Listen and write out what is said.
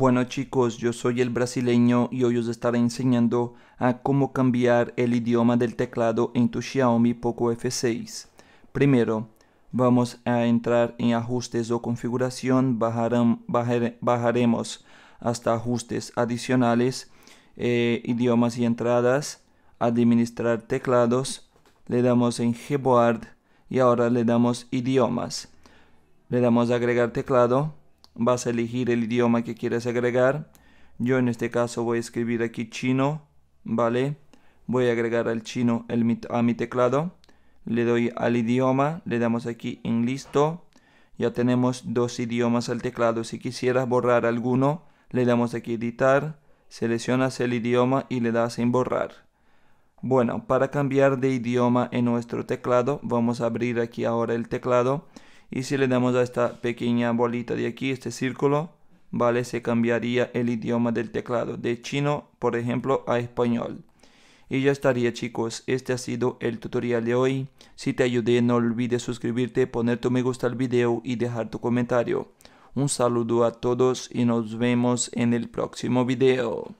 Bueno chicos, yo soy el brasileño y hoy os estaré enseñando a cómo cambiar el idioma del teclado en tu Xiaomi Poco F6. Primero, vamos a entrar en ajustes o configuración, bajaremos hasta ajustes adicionales, eh, idiomas y entradas, administrar teclados, le damos en Gboard y ahora le damos idiomas. Le damos agregar teclado vas a elegir el idioma que quieres agregar. Yo en este caso voy a escribir aquí chino, ¿vale? Voy a agregar al chino a mi teclado. Le doy al idioma, le damos aquí en listo. Ya tenemos dos idiomas al teclado. Si quisieras borrar alguno, le damos aquí editar, seleccionas el idioma y le das en borrar. Bueno, para cambiar de idioma en nuestro teclado, vamos a abrir aquí ahora el teclado y si le damos a esta pequeña bolita de aquí, este círculo, ¿vale? Se cambiaría el idioma del teclado de chino, por ejemplo, a español. Y ya estaría chicos, este ha sido el tutorial de hoy. Si te ayudé no olvides suscribirte, poner tu me gusta al video y dejar tu comentario. Un saludo a todos y nos vemos en el próximo video.